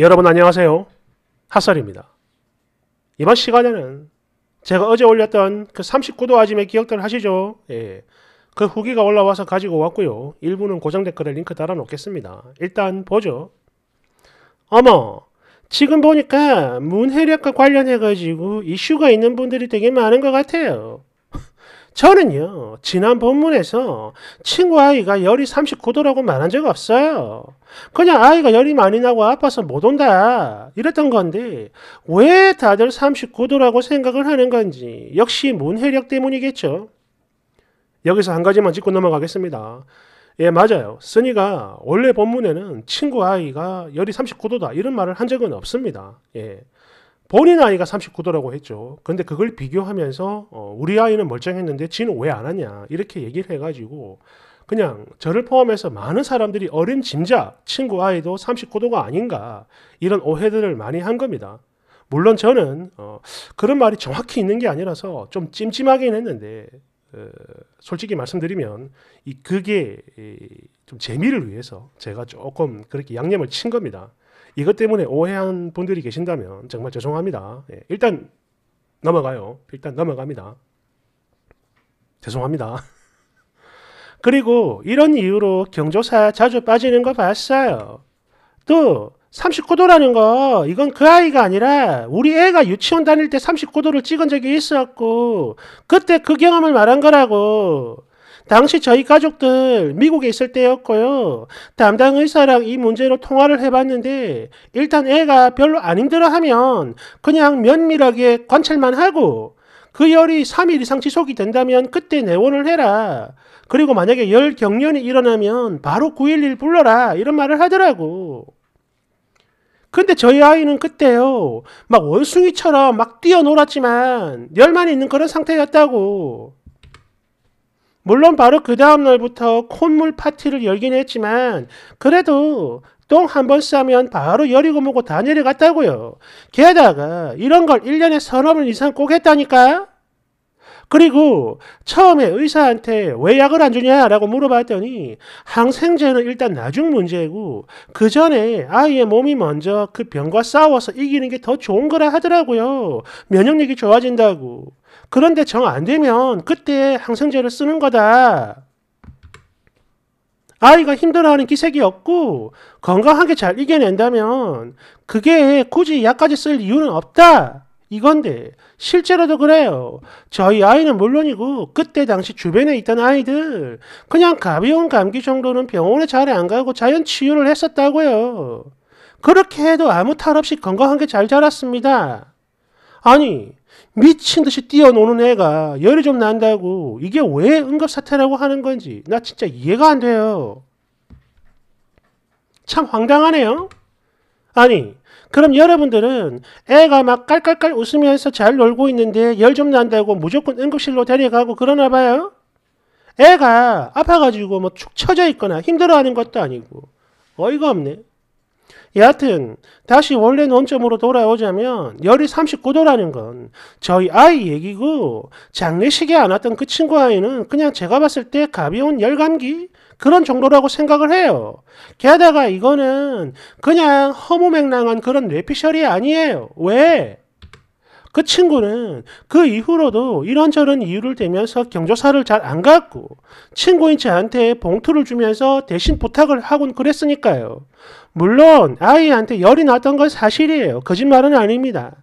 여러분 안녕하세요. 핫설입니다. 이번 시간에는 제가 어제 올렸던 그 39도 아짐의 기억들 하시죠? 예. 그 후기가 올라와서 가지고 왔고요. 일부는 고정 댓글에 링크 달아놓겠습니다. 일단 보죠. 어머! 지금 보니까 문해력과 관련해가지고 이슈가 있는 분들이 되게 많은 것 같아요. 저는요, 지난 본문에서 친구 아이가 열이 39도라고 말한 적 없어요. 그냥 아이가 열이 많이 나고 아파서 못 온다. 이랬던 건데, 왜 다들 39도라고 생각을 하는 건지, 역시 문해력 때문이겠죠. 여기서 한 가지만 짚고 넘어가겠습니다. 예, 맞아요. 쓰니가 원래 본문에는 친구 아이가 열이 39도다. 이런 말을 한 적은 없습니다. 예. 본인 아이가 39도라고 했죠. 근데 그걸 비교하면서 어, 우리 아이는 멀쩡했는데 지는 왜 안 하냐 이렇게 얘기를 해가지고 그냥 저를 포함해서 많은 사람들이 어린 진작 친구 아이도 39도가 아닌가 이런 오해들을 많이 한 겁니다. 물론 저는 어, 그런 말이 정확히 있는 게 아니라서 좀 찜찜하긴 했는데 어, 솔직히 말씀드리면 이 그게 이, 좀 재미를 위해서 제가 조금 그렇게 양념을 친 겁니다. 이것 때문에 오해한 분들이 계신다면 정말 죄송합니다. 예, 일단 넘어가요. 일단 넘어갑니다. 죄송합니다. 그리고 이런 이유로 경조사 자주 빠지는 거 봤어요. 또 39도라는 거 이건 그 아이가 아니라 우리 애가 유치원 다닐 때 39도를 찍은 적이 있었고 그때 그 경험을 말한 거라고 당시 저희 가족들 미국에 있을 때였고요. 담당 의사랑 이 문제로 통화를 해봤는데 일단 애가 별로 안 힘들어하면 그냥 면밀하게 관찰만 하고 그 열이 3일 이상 지속이 된다면 그때 내원을 해라. 그리고 만약에 열 경련이 일어나면 바로 911 불러라. 이런 말을 하더라고. 근데 저희 아이는 그때요. 막 원숭이처럼 막 뛰어놀았지만 열만 있는 그런 상태였다고. 물론 바로 그 다음 날부터 콧물 파티를 열긴 했지만 그래도 똥 한 번 싸면 바로 열이고 먹고다 내려갔다고요. 게다가 이런 걸 1년에 서너 번 이상 꼭 했다니까? 그리고 처음에 의사한테 왜 약을 안 주냐라고 물어봤더니 항생제는 일단 나중 문제고 그 전에 아이의 몸이 먼저 그 병과 싸워서 이기는 게 더 좋은 거라 하더라고요. 면역력이 좋아진다고. 그런데 정 안 되면 그때 항생제를 쓰는 거다. 아이가 힘들어하는 기색이 없고 건강하게 잘 이겨낸다면 그게 굳이 약까지 쓸 이유는 없다. 이건데 실제로도 그래요. 저희 아이는 물론이고 그때 당시 주변에 있던 아이들 그냥 가벼운 감기 정도는 병원에 잘 안 가고 자연 치유를 했었다고요. 그렇게 해도 아무 탈 없이 건강하게 잘 자랐습니다. 아니 미친 듯이 뛰어노는 애가 열이 좀 난다고 이게 왜 응급사태라고 하는 건지 나 진짜 이해가 안 돼요. 참 황당하네요. 아니, 그럼 여러분들은 애가 막 깔깔깔 웃으면서 잘 놀고 있는데 열 좀 난다고 무조건 응급실로 데려가고 그러나 봐요? 애가 아파가지고 뭐 축 처져 있거나 힘들어하는 것도 아니고 어이가 없네. 여하튼 다시 원래 논점으로 돌아오자면 열이 39도라는 건 저희 아이 얘기고 장례식에 안 왔던 그 친구 아이는 그냥 제가 봤을 때 가벼운 열감기 그런 정도라고 생각을 해요. 게다가 이거는 그냥 허무맹랑한 그런 뇌피셜이 아니에요. 왜? 그 친구는 그 이후로도 이런저런 이유를 대면서 경조사를 잘 안 갔고 친구인 저한테 봉투를 주면서 대신 부탁을 하곤 그랬으니까요. 물론 아이한테 열이 났던 건 사실이에요. 거짓말은 아닙니다.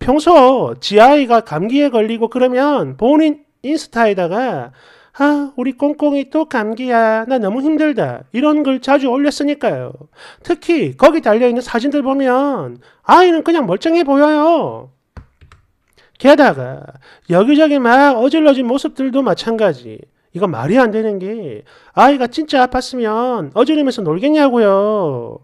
평소 지 아이가 감기에 걸리고 그러면 본인 인스타에다가 아, 우리 꽁꽁이 또 감기야. 나 너무 힘들다. 이런 걸 자주 올렸으니까요. 특히 거기 달려있는 사진들 보면 아이는 그냥 멀쩡해 보여요. 게다가 여기저기 막 어질러진 모습들도 마찬가지. 이거 말이 안 되는 게 아이가 진짜 아팠으면 어지르면서 놀겠냐고요.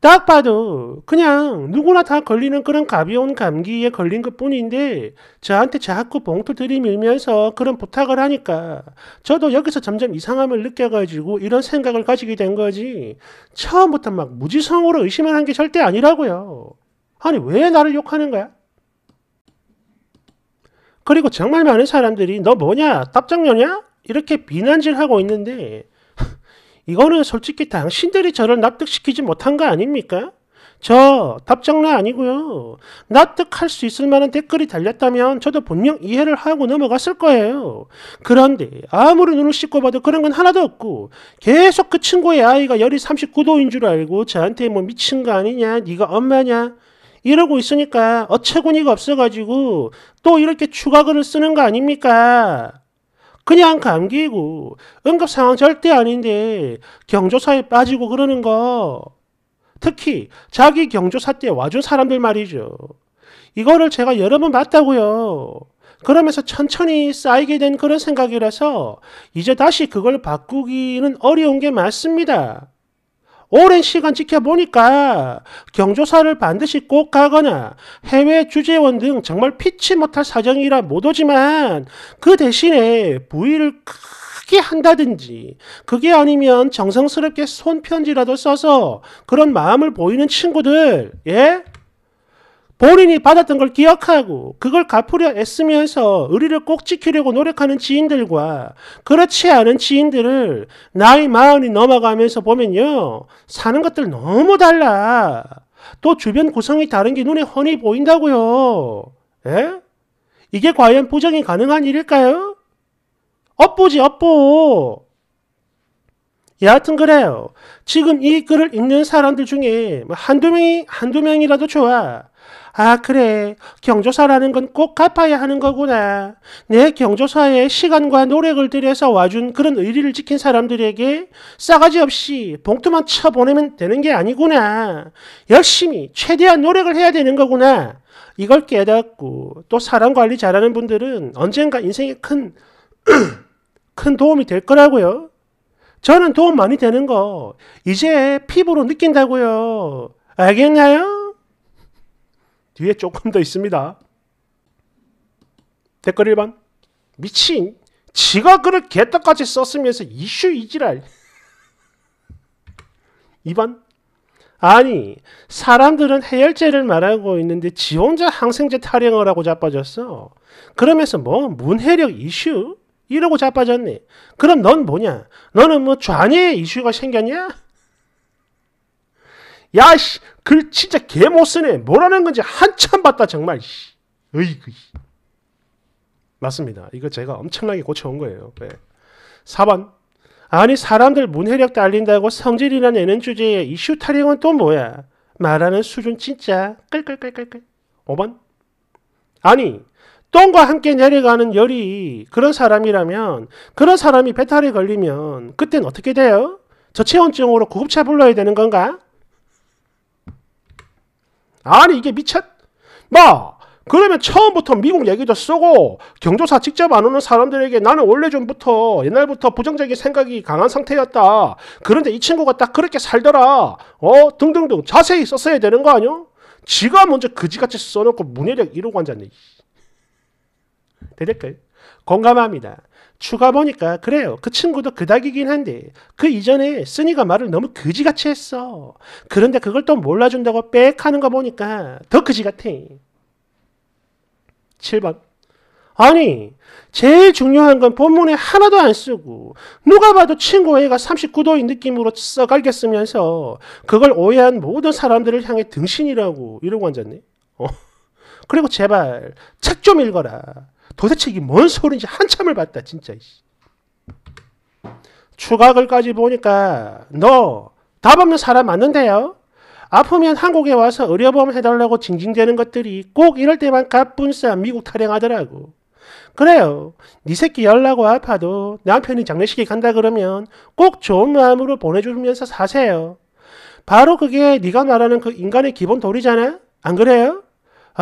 딱 봐도 그냥 누구나 다 걸리는 그런 가벼운 감기에 걸린 것 뿐인데 저한테 자꾸 봉투 들이밀면서 그런 부탁을 하니까 저도 여기서 점점 이상함을 느껴가지고 이런 생각을 가지게 된 거지 처음부터 막 무지성으로 의심을 한 게 절대 아니라고요. 아니 왜 나를 욕하는 거야? 그리고 정말 많은 사람들이 너 뭐냐? 답장녀냐? 이렇게 비난질하고 있는데 이거는 솔직히 당신들이 저를 납득시키지 못한 거 아닙니까? 저 답장나 아니고요. 납득할 수 있을 만한 댓글이 달렸다면 저도 분명 이해를 하고 넘어갔을 거예요. 그런데 아무리 눈을 씻고 봐도 그런 건 하나도 없고 계속 그 친구의 아이가 열이 39도인 줄 알고 저한테 뭐 미친 거 아니냐, 네가 엄마냐 이러고 있으니까 어처구니가 없어가지고 또 이렇게 추가 글을 쓰는 거 아닙니까? 그냥 감기고 응급 상황 절대 아닌데 경조사에 빠지고 그러는 거 특히 자기 경조사 때 와준 사람들 말이죠. 이거를 제가 여러 번 봤다고요. 그러면서 천천히 쌓이게 된 그런 생각이라서 이제 다시 그걸 바꾸기는 어려운 게 맞습니다. 오랜 시간 지켜보니까 경조사를 반드시 꼭 가거나 해외 주재원 등 정말 피치 못할 사정이라 못 오지만 그 대신에 부위를 크게 한다든지 그게 아니면 정성스럽게 손편지라도 써서 그런 마음을 보이는 친구들 예? 본인이 받았던 걸 기억하고 그걸 갚으려 애쓰면서 의리를 꼭 지키려고 노력하는 지인들과 그렇지 않은 지인들을 나이 마흔이 넘어가면서 보면요. 사는 것들 너무 달라. 또 주변 구성이 다른 게 눈에 훤히 보인다고요. 에? 예? 이게 과연 보정이 가능한 일일까요? 업보지 업보. 여하튼 그래요. 지금 이 글을 읽는 사람들 중에 뭐 한두 명이 한두 명이라도 좋아. 아, 그래. 경조사라는 건 꼭 갚아야 하는 거구나. 내 경조사에 시간과 노력을 들여서 와준 그런 의리를 지킨 사람들에게 싸가지 없이 봉투만 쳐보내면 되는 게 아니구나. 열심히, 최대한 노력을 해야 되는 거구나. 이걸 깨닫고 또 사람 관리 잘하는 분들은 언젠가 인생에 큰, 큰 도움이 될 거라고요. 저는 도움 많이 되는 거 이제 피부로 느낀다고요. 알겠나요? 뒤에 조금 더 있습니다. 댓글 1번 미친 지가 글을 개떡같이 썼으면서 이슈 이지랄 2번 아니 사람들은 해열제를 말하고 있는데 지 혼자 항생제 타령을 하고 자빠졌어 그러면서 뭐 문해력 이슈 이러고 자빠졌네 그럼 넌 뭐냐 너는 뭐 좌뇌 이슈가 생겼냐 야씨 글 진짜 개 못쓰네 뭐라는 건지 한참 봤다 정말 씨. 으이그 맞습니다 이거 제가 엄청나게 고쳐온 거예요 네. 4번 아니 사람들 문해력 달린다고 성질이나 내는 주제에 이슈 타령은 또 뭐야 말하는 수준 진짜 끌끌끌끌끌 5번 아니 똥과 함께 내려가는 열이 그런 사람이라면 그런 사람이 배탈이 걸리면 그땐 어떻게 돼요? 저체온증으로 구급차 불러야 되는 건가? 아니 이게 미쳤? 마 뭐, 그러면 처음부터 미국 얘기도 쓰고 경조사 직접 안 오는 사람들에게 나는 원래 전부터 옛날부터 부정적인 생각이 강한 상태였다. 그런데 이 친구가 딱 그렇게 살더라. 어 등등등 자세히 썼어야 되는 거 아니야? 지가 먼저 그지같이 써놓고 문해력 이러고 앉았네. 대댓글 공감합니다. 추가 보니까 그래요. 그 친구도 그닥이긴 한데 그 이전에 쓰니가 말을 너무 그지같이 했어. 그런데 그걸 또 몰라준다고 빽 하는 거 보니까 더 그지 같아. 7번 아니 제일 중요한 건 본문에 하나도 안 쓰고 누가 봐도 친구 애가3 9도인 느낌으로 써갈겠으면서 그걸 오해한 모든 사람들을 향해 등신이라고 이러고 앉았네. 어. 그리고 제발 책 좀 읽어라. 도대체 이게 뭔 소리인지 한참을 봤다 진짜. 추가글까지 보니까 너 답 없는 사람 맞는데요? 아프면 한국에 와서 의료보험 해달라고 징징대는 것들이 꼭 이럴 때만 가뿐싸 미국 탈행하더라고. 그래요. 네 새끼 열나고 아파도 남편이 장례식에 간다 그러면 꼭 좋은 마음으로 보내주면서 사세요. 바로 그게 네가 말하는 그 인간의 기본 도리잖아? 안 그래요?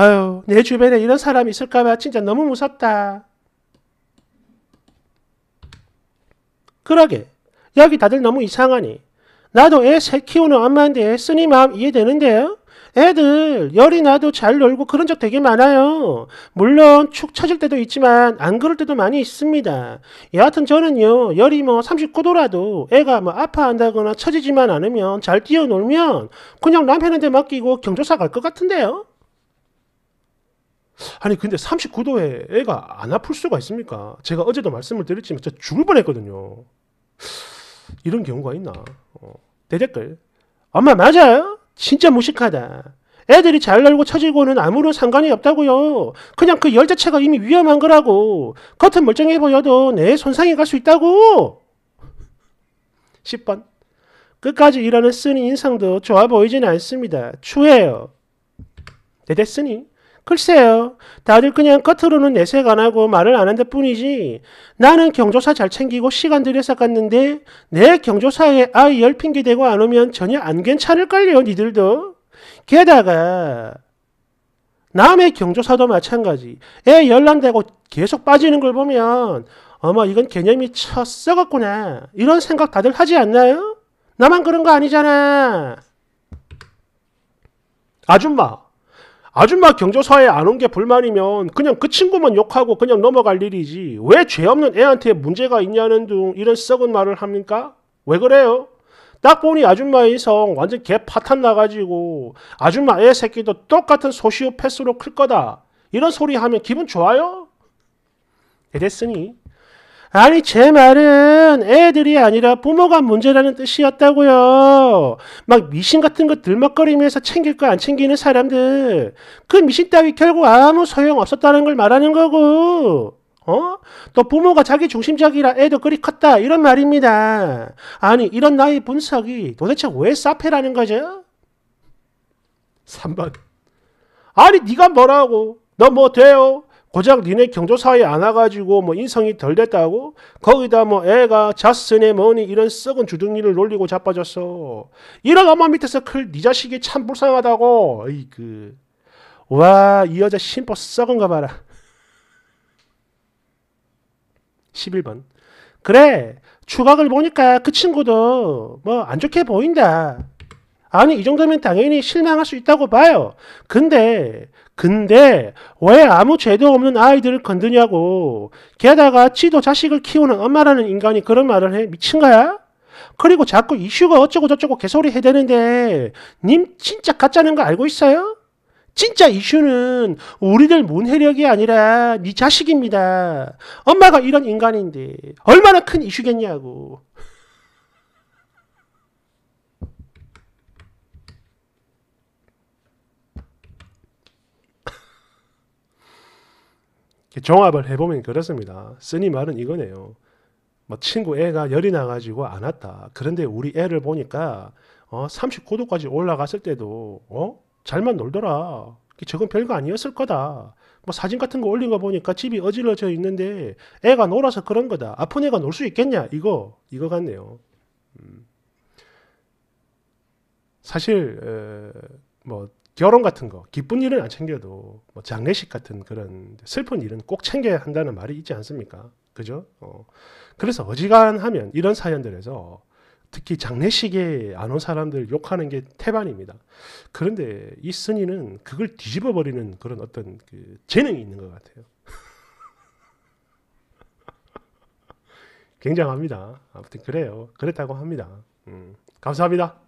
아유, 내 주변에 이런 사람이 있을까봐 진짜 너무 무섭다. 그러게, 여기 다들 너무 이상하니. 나도 애새 키우는 엄마인데 쓰니 마음 이해되는데요? 애들 열이 나도 잘 놀고 그런 적 되게 많아요. 물론 축 처질 때도 있지만 안 그럴 때도 많이 있습니다. 여하튼 저는요 열이 뭐 39도라도 애가 뭐 아파한다거나 처지지만 않으면 잘 뛰어놀면 그냥 남편한테 맡기고 경조사 갈 것 같은데요. 아니 근데 39도에 애가 안 아플 수가 있습니까? 제가 어제도 말씀을 드렸지만 저 죽을 뻔했거든요. 이런 경우가 있나? 어. 대댓글 엄마 맞아요? 진짜 무식하다. 애들이 잘날고 처지고는 아무런 상관이 없다고요. 그냥 그 열 자체가 이미 위험한 거라고. 겉은 멀쩡해 보여도 내 손상이 갈 수 있다고. 10번. 끝까지 일하는 쓰니 인상도 좋아 보이진 않습니다. 추해요. 대대 쓰니 글쎄요. 다들 그냥 겉으로는 내색 안 하고 말을 안 한다 뿐이지. 나는 경조사 잘 챙기고 시간 들여서 갔는데 내 경조사에 아이 열 핑계 대고 안 오면 전혀 안 괜찮을걸요, 니들도. 게다가 남의 경조사도 마찬가지. 애 열난다고 계속 빠지는 걸 보면 어머 이건 개념이 쳐 썩었구나. 이런 생각 다들 하지 않나요? 나만 그런 거 아니잖아. 아줌마. 아줌마 경조사에 안 온 게 불만이면 그냥 그 친구만 욕하고 그냥 넘어갈 일이지 왜 죄 없는 애한테 문제가 있냐는 둥 이런 썩은 말을 합니까? 왜 그래요? 딱 보니 아줌마의 인성 완전 개 파탄 나가지고 아줌마 애 새끼도 똑같은 소시오패스로 클 거다 이런 소리 하면 기분 좋아요? 이랬으니 아니 제 말은 애들이 아니라 부모가 문제라는 뜻이었다고요. 막 미신 같은 거 들먹거리면서 챙길 거 안 챙기는 사람들 그 미신 따위 결국 아무 소용 없었다는 걸 말하는 거고. 어? 또 부모가 자기 중심적이라 애도 그리 컸다 이런 말입니다. 아니 이런 나이 분석이 도대체 왜 사페라는 거죠? 3번 아니 네가 뭐라고 너 뭐 돼요? 고작 니네 경조사에 안 와가지고 뭐 인성이 덜 됐다고? 거기다 뭐 애가 자스네 뭐니 이런 썩은 주둥이를 놀리고 자빠졌어. 이런 엄마 밑에서 클니 네 자식이 참 불쌍하다고. 이그 와, 이 여자 심보 썩은가 봐라. 11번. 그래, 추각을 보니까 그 친구도 뭐 안 좋게 보인다. 아니, 이 정도면 당연히 실망할 수 있다고 봐요. 근데 근데 왜 아무 죄도 없는 아이들을 건드냐고. 게다가 지도 자식을 키우는 엄마라는 인간이 그런 말을 해. 미친 거야? 그리고 자꾸 이슈가 어쩌고저쩌고 개소리 해대는데 님 진짜 가짜는 거 알고 있어요? 진짜 이슈는 우리들 문해력이 아니라 네 자식입니다. 엄마가 이런 인간인데 얼마나 큰 이슈겠냐고. 종합을 해보면 그렇습니다. 쓰니 말은 이거네요. 뭐 친구 애가 열이 나가지고 안 왔다. 그런데 우리 애를 보니까 어, 39도까지 올라갔을 때도 어? 잘만 놀더라. 저건 별거 아니었을 거다. 뭐 사진 같은 거 올린 거 보니까 집이 어질러져 있는데 애가 놀아서 그런 거다. 아픈 애가 놀 수 있겠냐? 이거 이거 같네요. 음. 사실 에, 뭐 결혼 같은 거 기쁜 일은 안 챙겨도 뭐 장례식 같은 그런 슬픈 일은 꼭 챙겨야 한다는 말이 있지 않습니까? 그죠? 어. 그래서 어지간하면 이런 사연들에서 특히 장례식에 안 온 사람들 욕하는 게 태반입니다. 그런데 이 스니는 그걸 뒤집어 버리는 그런 어떤 그 재능이 있는 것 같아요. 굉장합니다. 아무튼 그래요. 그랬다고 합니다. 음, 감사합니다.